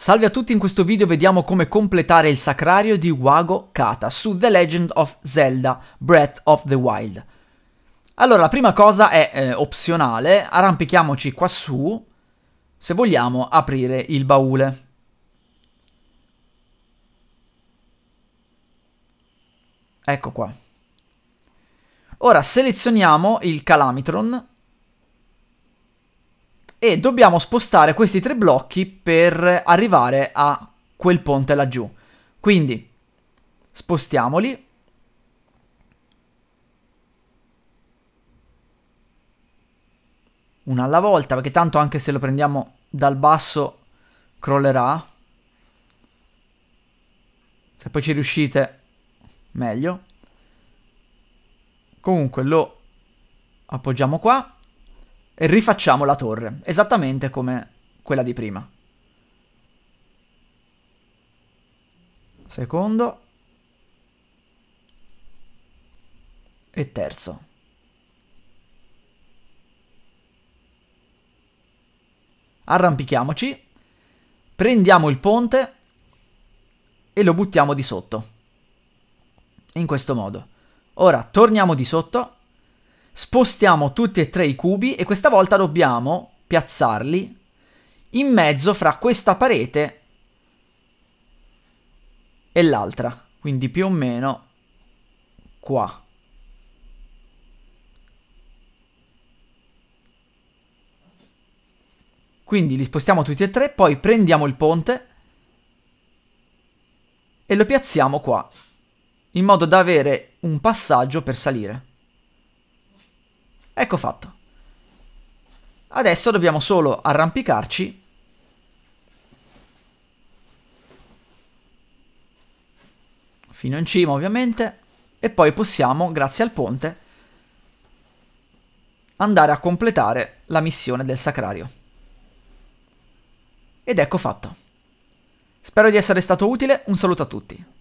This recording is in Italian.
Salve a tutti, in questo video vediamo come completare il sacrario di Wago Kata su The Legend of Zelda Breath of the Wild. Allora, la prima cosa è eh, opzionale, arrampichiamoci quassù se vogliamo aprire il baule. Ecco qua. Ora selezioniamo il Calamitron e dobbiamo spostare questi tre blocchi per arrivare a quel ponte laggiù. Quindi spostiamoli. Una alla volta, perché tanto anche se lo prendiamo dal basso crollerà. Se poi ci riuscite, meglio. Comunque lo appoggiamo qua e rifacciamo la torre, esattamente come quella di prima. Secondo e terzo. Arrampichiamoci, prendiamo il ponte e lo buttiamo di sotto. In questo modo. Ora torniamo di sotto spostiamo tutti e tre i cubi e questa volta dobbiamo piazzarli in mezzo fra questa parete e l'altra, quindi più o meno qua. Quindi li spostiamo tutti e tre, poi prendiamo il ponte e lo piazziamo qua, in modo da avere un passaggio per salire. Ecco fatto. Adesso dobbiamo solo arrampicarci fino in cima ovviamente e poi possiamo, grazie al ponte, andare a completare la missione del sacrario. Ed ecco fatto. Spero di essere stato utile, un saluto a tutti.